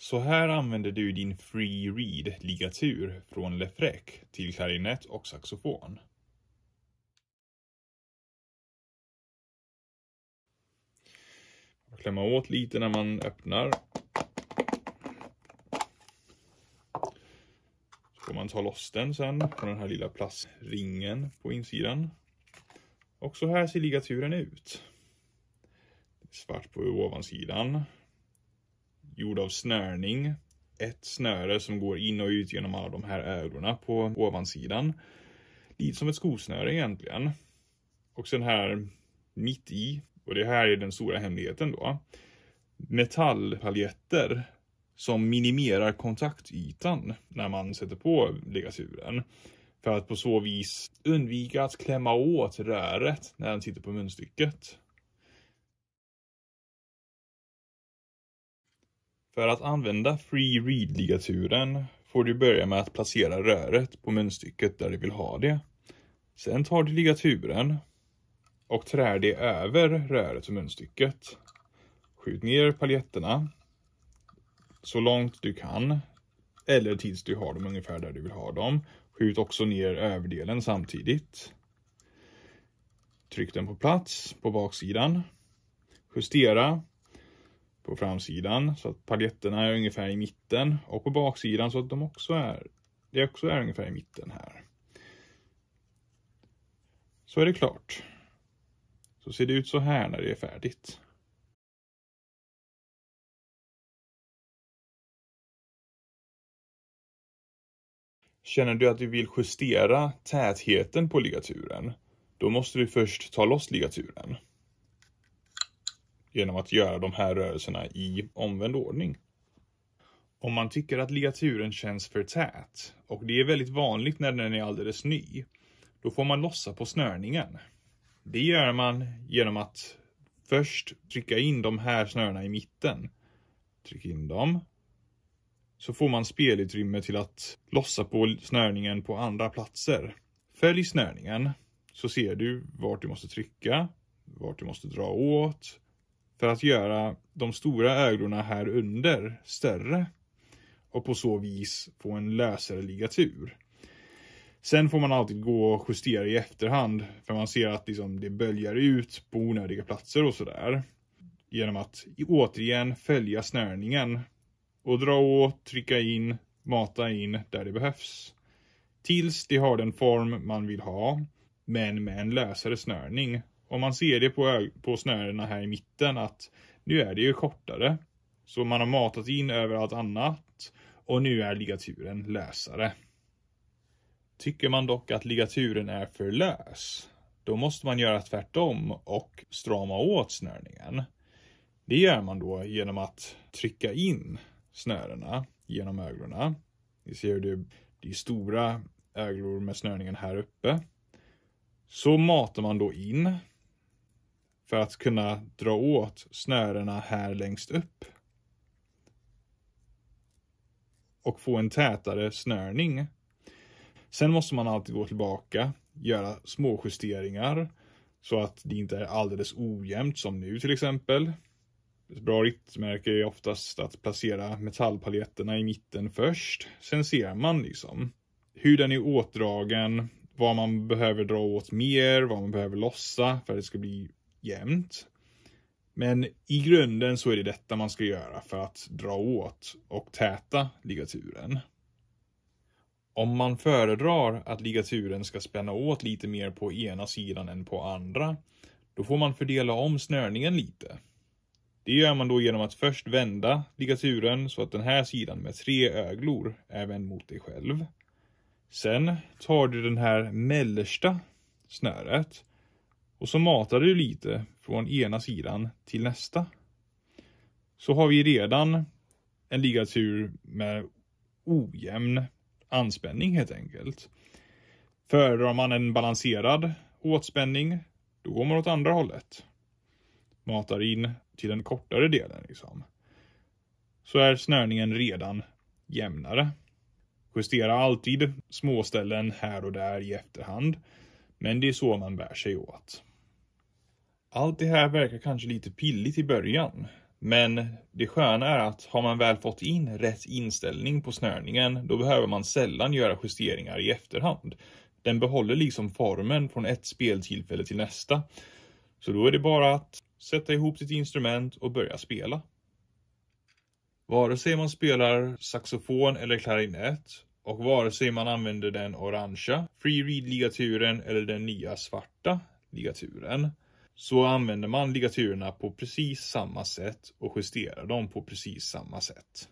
Så här använder du din free read-ligatur från Lefrec till klarinett och saxofon. Klämma åt lite när man öppnar. Så får man ta loss den sen från den här lilla plastringen på insidan. Och så här ser ligaturen ut. Svart på ovansidan gjord av snörning. Ett snöre som går in och ut genom alla de här ögonen på ovansidan. Lite som ett skosnöre egentligen. Och sen här mitt i, och det här är den stora hemligheten då. Metallpaljetter som minimerar kontaktytan när man sätter på legaturen. För att på så vis undvika att klämma åt röret när den sitter på munstycket. För att använda free read-ligaturen får du börja med att placera röret på munstycket där du vill ha det. Sen tar du ligaturen och trär det över röret och munstycket. Skjut ner paljetterna så långt du kan eller tills du har dem ungefär där du vill ha dem. Skjut också ner överdelen samtidigt. Tryck den på plats på baksidan. Justera på framsidan så att paljetterna är ungefär i mitten och på baksidan så att de också är, det också är ungefär i mitten här. Så är det klart. Så ser det ut så här när det är färdigt. Känner du att du vill justera tätheten på ligaturen? Då måste du först ta loss ligaturen genom att göra de här rörelserna i omvänd ordning. Om man tycker att ligaturen känns för tät, och det är väldigt vanligt när den är alldeles ny, då får man lossa på snörningen. Det gör man genom att först trycka in de här snörena i mitten. Tryck in dem. Så får man spelutrymme till att lossa på snörningen på andra platser. Följ snörningen så ser du vart du måste trycka, vart du måste dra åt för att göra de stora öglorna här under större och på så vis få en lösare ligatur. Sen får man alltid gå och justera i efterhand för man ser att liksom det böljar ut på onödiga platser och sådär. Genom att återigen följa snörningen och dra åt, trycka in, mata in där det behövs. Tills det har den form man vill ha, men med en lösare snörning och man ser det på, på snörena här i mitten att nu är det ju kortare. Så man har matat in överallt annat och nu är ligaturen lösare. Tycker man dock att ligaturen är för lös, då måste man göra tvärtom och strama åt snörningen. Det gör man då genom att trycka in snörena genom öglorna. Ni ser hur det, det är stora öglor med snörningen här uppe. Så matar man då in för att kunna dra åt snörena här längst upp. Och få en tätare snörning. Sen måste man alltid gå tillbaka, göra små justeringar så att det inte är alldeles ojämnt som nu till exempel. Ett bra riktmärke är oftast att placera metallpaljetterna i mitten först. Sen ser man liksom hur den är åtdragen, vad man behöver dra åt mer, vad man behöver lossa för att det ska bli jämnt. Men i grunden så är det detta man ska göra för att dra åt och täta ligaturen. Om man föredrar att ligaturen ska spänna åt lite mer på ena sidan än på andra, då får man fördela om snörningen lite. Det gör man då genom att först vända ligaturen så att den här sidan med tre öglor är vänd mot dig själv. Sen tar du den här mellersta snöret och så matar du lite från ena sidan till nästa. Så har vi redan en ligatur med ojämn anspänning helt enkelt. Föredrar man en balanserad åtspänning, då går man åt andra hållet. Matar in till den kortare delen liksom. Så är snörningen redan jämnare. Justera alltid småställen här och där i efterhand. Men det är så man bär sig åt. Allt det här verkar kanske lite pilligt i början, men det sköna är att har man väl fått in rätt inställning på snörningen, då behöver man sällan göra justeringar i efterhand. Den behåller liksom formen från ett speltillfälle till nästa. Så då är det bara att sätta ihop sitt instrument och börja spela. Vare sig man spelar saxofon eller klarinett och vare sig man använder den orangea Free Read-ligaturen eller den nya svarta ligaturen så använder man ligaturerna på precis samma sätt och justerar dem på precis samma sätt.